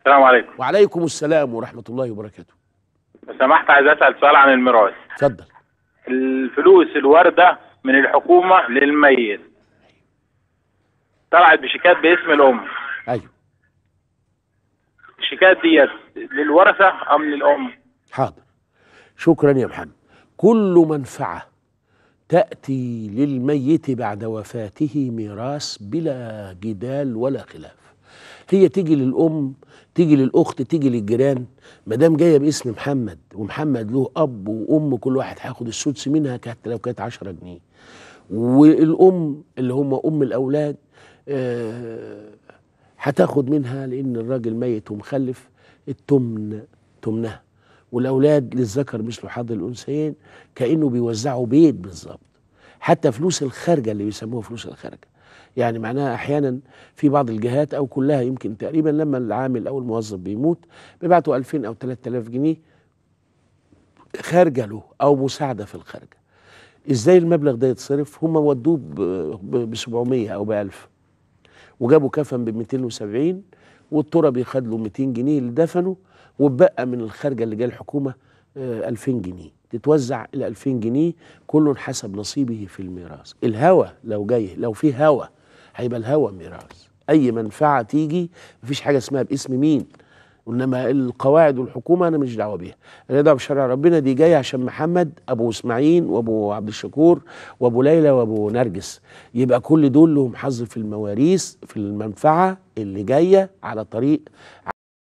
السلام عليكم وعليكم السلام ورحمة الله وبركاته لو سمحت عايز أسأل سؤال عن الميراث اتفضل الفلوس الواردة من الحكومة للميت طلعت بشيكات باسم الأم أيوه الشيكات ديت للورثة أم للأم حاضر شكرا يا محمد كل منفعة تأتي للميت بعد وفاته ميراث بلا جدال ولا خلاف هي تيجي للأم تيجي للأخت تيجي للجيران ما دام جاية باسم محمد ومحمد له أب وأم كل واحد هياخد السدس منها حتى لو كانت 10 جنيه والأم اللي هم أم الأولاد آه، هتاخد آه منها لأن الراجل ميت ومخلف التمن تمنها والأولاد للذكر مثل حظ الأنثيين كأنه بيوزعوا بيت بالظبط حتى فلوس الخارجة اللي بيسموها فلوس الخارجة يعني معناها احيانا في بعض الجهات او كلها يمكن تقريبا لما العامل او الموظف بيموت بيبعتوا 2000 او 3000 جنيه خارجه له او مساعده في الخارجه ازاي المبلغ ده يتصرف هم ودوه ب 700 او ب 1000 وجابوا كفن ب 270 والتراب يخد له 200 جنيه اللي دفنه واتبقى من الخارجه اللي جايه الحكومه 2000 آه، جنيه تتوزع ال 2000 جنيه كل حسب نصيبه في الميراث الهوى لو جاي لو في هوى هيبقى الهوى ميراث اي منفعه تيجي مفيش حاجه اسمها باسم مين انما القواعد والحكومه انا مش دعوه بيها انا دعوه بشرع ربنا دي جايه عشان محمد ابو اسماعيل وابو عبد الشكور وابو ليلى وابو نرجس يبقى كل دول لهم حظ في المواريث في المنفعه اللي جايه على طريق